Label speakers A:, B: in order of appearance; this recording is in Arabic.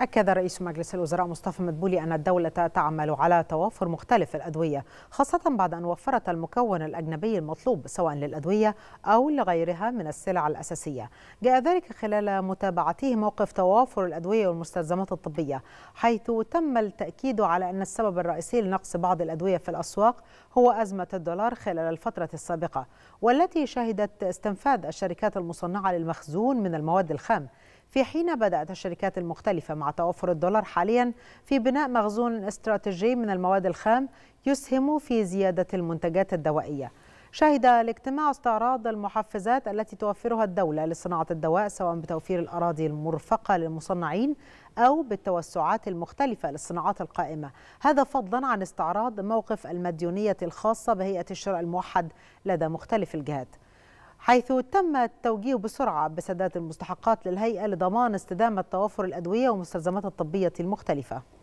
A: أكد رئيس مجلس الوزراء مصطفى مدبولي أن الدولة تعمل على توافر مختلف الأدوية خاصة بعد أن وفرت المكون الأجنبي المطلوب سواء للأدوية أو لغيرها من السلع الأساسية جاء ذلك خلال متابعته موقف توافر الأدوية والمستلزمات الطبية حيث تم التأكيد على أن السبب الرئيسي لنقص بعض الأدوية في الأسواق هو أزمة الدولار خلال الفترة السابقة والتي شهدت استنفاد الشركات المصنعة للمخزون من المواد الخام في حين بدأت الشركات المختلفة مع توفر الدولار حاليا في بناء مخزون استراتيجي من المواد الخام يسهم في زيادة المنتجات الدوائية شهد الاجتماع استعراض المحفزات التي توفرها الدولة لصناعة الدواء سواء بتوفير الأراضي المرفقة للمصنعين أو بالتوسعات المختلفة للصناعات القائمة هذا فضلا عن استعراض موقف المديونية الخاصة بهيئة الشراء الموحد لدى مختلف الجهات حيث تم التوجيه بسرعة بسداد المستحقات للهيئة لضمان استدامة توافر الأدوية والمستلزمات الطبية المختلفة